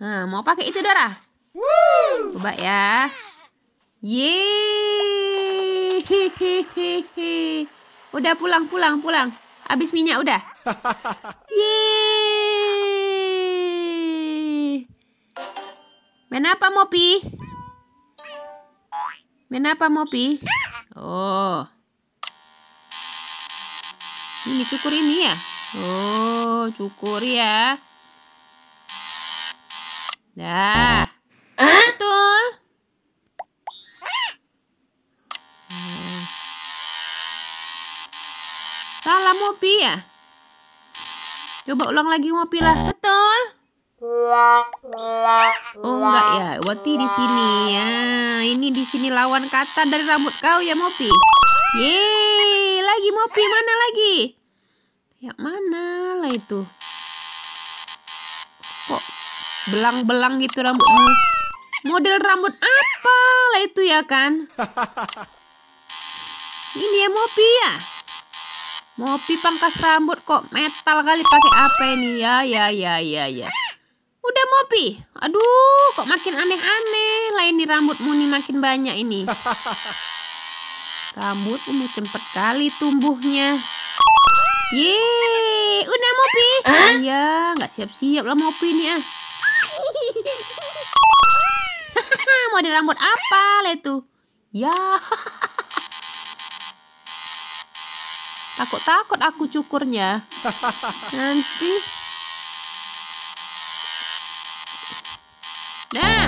Nah, mau pakai itu Dora? Woo! Coba ya. Ye! Udah pulang, pulang, pulang. Habis minyak udah. Ye! Main apa Mopi? Main apa Mopi? Oh. Ini cukur ini ya? Oh, cukur ya. Dah. Betul. Salah Mopi ya? Coba ulang lagi Mopi lah. Betul. Oh enggak ya, Wati di sini ya. Ini di sini lawan kata dari rambut kau ya Mopi. Yeay, lagi Mopi mana lagi? ya mana lah itu? belang-belang gitu rambutmu. Model rambut apa lah itu ya kan? Ini ya Mopi ya? Mopi pangkas rambut kok metal kali pakai apa ini ya ya ya ya ya. Udah Mopi, aduh kok makin aneh-aneh lah ini rambutmu nih makin banyak ini. Rambut Rambutmu cepet kali tumbuhnya. Yeay, udah Mopi. Huh? Iya, nggak siap-siap lah Mopi nih ah. ada rambut apa itu Ya. Takut-takut aku cukurnya. Nanti. Nah.